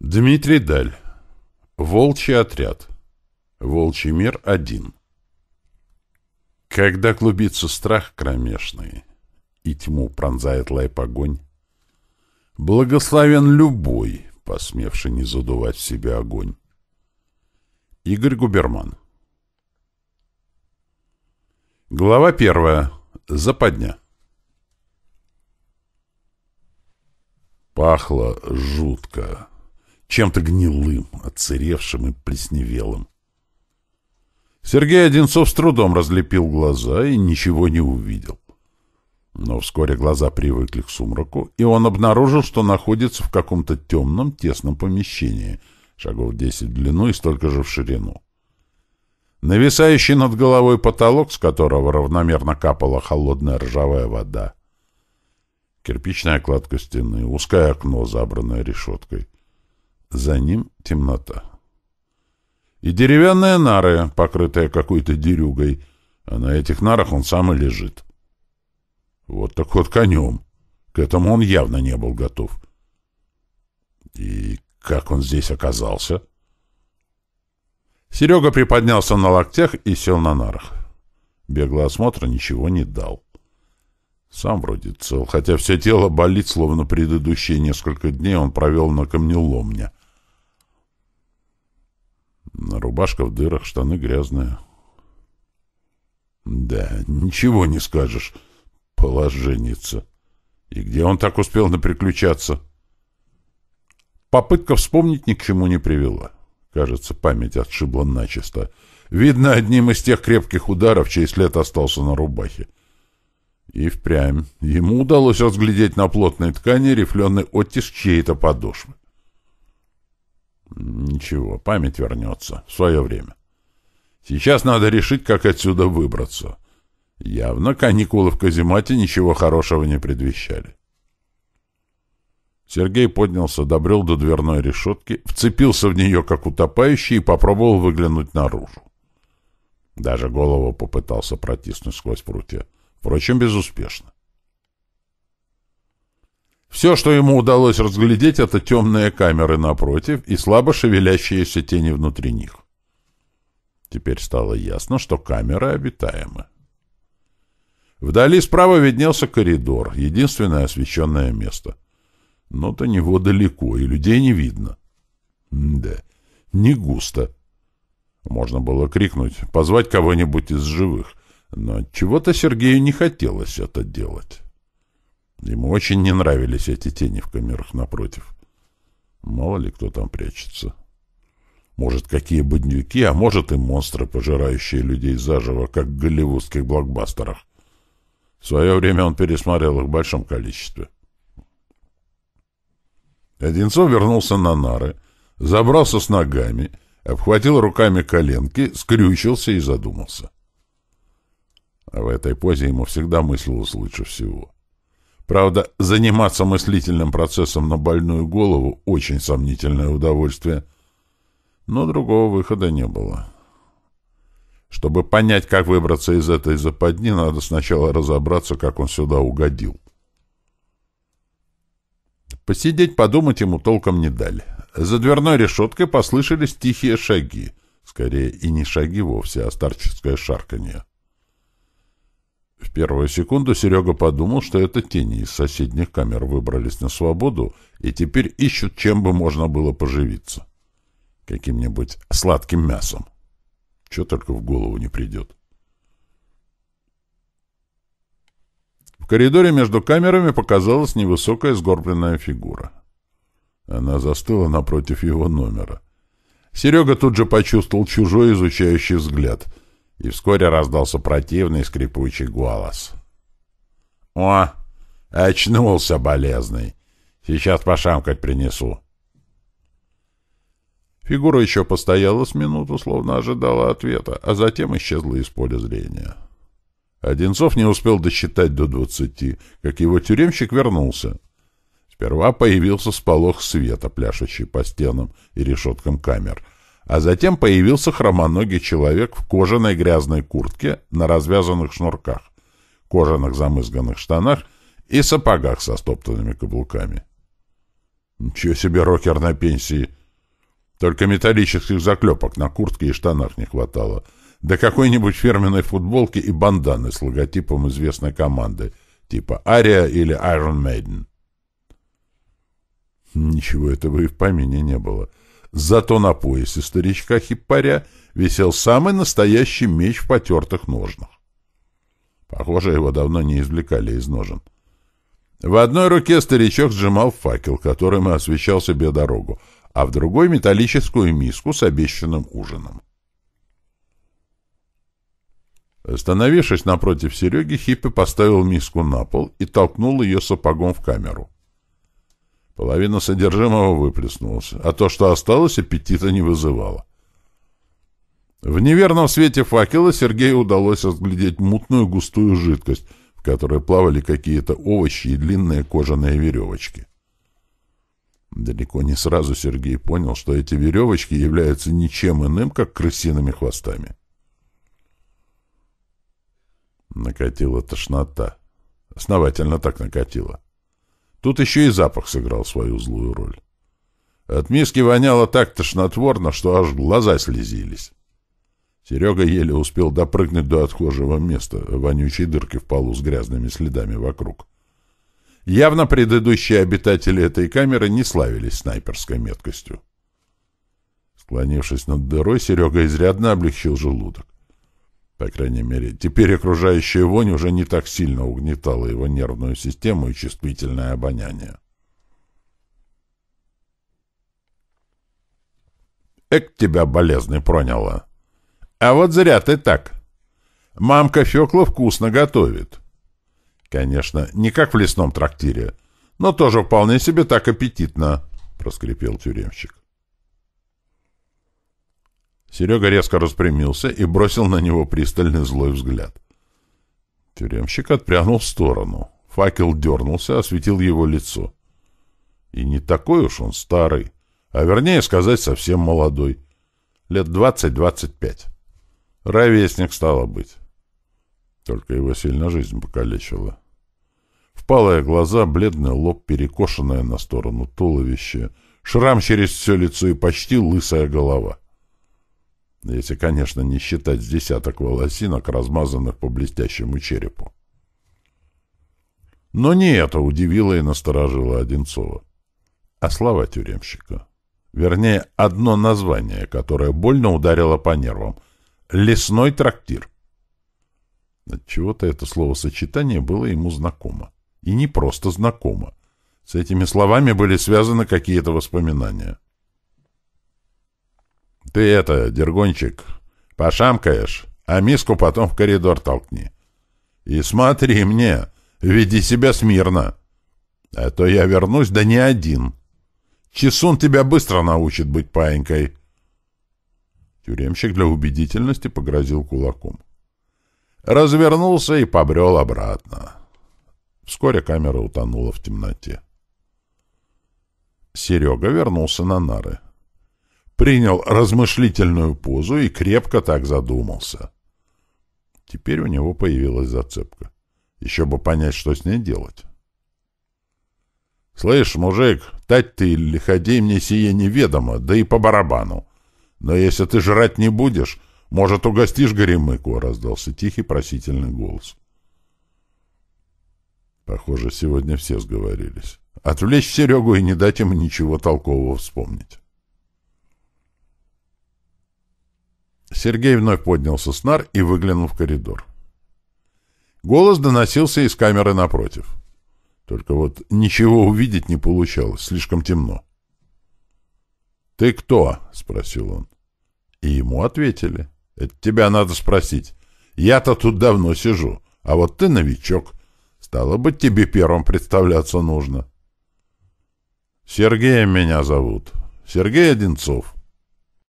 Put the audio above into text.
Дмитрий Даль. Волчий отряд. Волчий мир один. Когда клубится страх кромешный, и тьму пронзает лайп огонь, благословен любой, посмевший не задувать в себе огонь. Игорь Губерман. Глава первая. Западня. Пахло жутко чем-то гнилым, отсыревшим и плесневелым. Сергей Одинцов с трудом разлепил глаза и ничего не увидел. Но вскоре глаза привыкли к сумраку, и он обнаружил, что находится в каком-то темном, тесном помещении, шагов десять в длину и столько же в ширину. Нависающий над головой потолок, с которого равномерно капала холодная ржавая вода. Кирпичная кладка стены, узкое окно, забранное решеткой. За ним темнота. И деревянные нары, покрытые какой-то дерюгой, а на этих нарах он сам и лежит. Вот так вот конем. К этому он явно не был готов. И как он здесь оказался? Серега приподнялся на локтях и сел на нарах. Беглый осмотра ничего не дал. Сам вроде цел, хотя все тело болит, словно предыдущие несколько дней он провел на камнеломне — Рубашка в дырах, штаны грязные. Да, ничего не скажешь. Положенница. И где он так успел наприключаться? Попытка вспомнить ни к чему не привела. Кажется, память отшибла начисто. Видно, одним из тех крепких ударов, чей след остался на рубахе. И впрямь. Ему удалось разглядеть на плотной ткани рифленый оттиск чьей-то подошвы. Ничего, память вернется в свое время. Сейчас надо решить, как отсюда выбраться. Явно каникулы в каземате ничего хорошего не предвещали. Сергей поднялся, добрел до дверной решетки, вцепился в нее, как утопающий, и попробовал выглянуть наружу. Даже голову попытался протиснуть сквозь прутья. Впрочем, безуспешно. Все, что ему удалось разглядеть, это темные камеры напротив и слабо шевелящиеся тени внутри них. Теперь стало ясно, что камеры обитаемы. Вдали справа виднелся коридор, единственное освещенное место. Но до него далеко, и людей не видно. М да, не густо. Можно было крикнуть, позвать кого-нибудь из живых, но чего-то Сергею не хотелось это делать. Ему очень не нравились эти тени в камерах напротив. Мало ли кто там прячется. Может, какие бандюки, а может и монстры, пожирающие людей заживо, как в голливудских блокбастерах. В свое время он пересмотрел их в большом количестве. Одинцов вернулся на нары, забрался с ногами, обхватил руками коленки, скрючился и задумался. А в этой позе ему всегда мыслилось лучше всего. Правда, заниматься мыслительным процессом на больную голову — очень сомнительное удовольствие. Но другого выхода не было. Чтобы понять, как выбраться из этой западни, надо сначала разобраться, как он сюда угодил. Посидеть, подумать ему толком не дали. За дверной решеткой послышались тихие шаги. Скорее, и не шаги вовсе, а старческое шарканье первую секунду Серега подумал, что это тени из соседних камер выбрались на свободу и теперь ищут, чем бы можно было поживиться. Каким-нибудь сладким мясом. Что только в голову не придет. В коридоре между камерами показалась невысокая сгорбленная фигура. Она застыла напротив его номера. Серега тут же почувствовал чужой изучающий взгляд — и вскоре раздался противный скрипучий голос. «О, очнулся, болезный! Сейчас пошамкать принесу!» Фигура еще постояла с минуту, словно ожидала ответа, а затем исчезла из поля зрения. Одинцов не успел досчитать до двадцати, как его тюремщик вернулся. Сперва появился сполох света, пляшущий по стенам и решеткам камер — а затем появился хромоногий человек в кожаной грязной куртке на развязанных шнурках, кожаных замызганных штанах и сапогах со стоптанными каблуками. Ничего себе рокер на пенсии! Только металлических заклепок на куртке и штанах не хватало, да какой-нибудь фирменной футболки и банданы с логотипом известной команды, типа «Ария» или Айрон Maiden». Ничего этого и в помине не было — Зато на поясе старичка Хиппаря висел самый настоящий меч в потертых ножнах. Похоже, его давно не извлекали из ножен. В одной руке старичок сжимал факел, которым освещал себе дорогу, а в другой — металлическую миску с обещанным ужином. Остановившись напротив Сереги, Хиппи поставил миску на пол и толкнул ее сапогом в камеру. Половина содержимого выплеснулась, а то, что осталось, аппетита не вызывало. В неверном свете факела Сергею удалось разглядеть мутную густую жидкость, в которой плавали какие-то овощи и длинные кожаные веревочки. Далеко не сразу Сергей понял, что эти веревочки являются ничем иным, как крысиными хвостами. Накатила тошнота. Основательно так накатила. Тут еще и запах сыграл свою злую роль. От миски воняло так тошнотворно, что аж глаза слезились. Серега еле успел допрыгнуть до отхожего места, вонючей дырки в полу с грязными следами вокруг. Явно предыдущие обитатели этой камеры не славились снайперской меткостью. Склонившись над дырой, Серега изрядно облегчил желудок. По крайней мере, теперь окружающая вонь уже не так сильно угнетала его нервную систему и чувствительное обоняние. Эк тебя, болезный, проняло. А вот зря ты так. Мамка Фёкла вкусно готовит. Конечно, не как в лесном трактире, но тоже вполне себе так аппетитно, проскрипел тюремщик. Серега резко распрямился и бросил на него пристальный злой взгляд. Тюремщик отпрянул в сторону. Факел дернулся, осветил его лицо. И не такой уж он старый, а вернее сказать, совсем молодой. Лет двадцать-двадцать пять. Ровесник стало быть. Только его сильно жизнь покалечила. Впалые глаза, бледный лоб, перекошенное на сторону туловище, шрам через все лицо и почти лысая голова — если, конечно, не считать десяток волосинок, размазанных по блестящему черепу. Но не это удивило и насторожило Одинцова, а слова тюремщика. Вернее, одно название, которое больно ударило по нервам — «Лесной трактир». Отчего-то это словосочетание было ему знакомо. И не просто знакомо. С этими словами были связаны какие-то воспоминания. Ты это, Дергончик, пошамкаешь, а миску потом в коридор толкни. И смотри мне, веди себя смирно. А то я вернусь, да не один. Чесун тебя быстро научит быть паинькой. Тюремщик для убедительности погрозил кулаком. Развернулся и побрел обратно. Вскоре камера утонула в темноте. Серега вернулся на нары принял размышлительную позу и крепко так задумался. Теперь у него появилась зацепка. Еще бы понять, что с ней делать. «Слышь, мужик, тать ты или ходи, мне сие неведомо, да и по барабану. Но если ты жрать не будешь, может, угостишь горемыку?» — раздался тихий просительный голос. Похоже, сегодня все сговорились. Отвлечь Серегу и не дать ему ничего толкового вспомнить. Сергей вновь поднялся с нар и выглянул в коридор. Голос доносился из камеры напротив. Только вот ничего увидеть не получалось, слишком темно. «Ты кто?» — спросил он. И ему ответили. «Это тебя надо спросить. Я-то тут давно сижу, а вот ты новичок. Стало быть, тебе первым представляться нужно». «Сергеем меня зовут. Сергей Одинцов.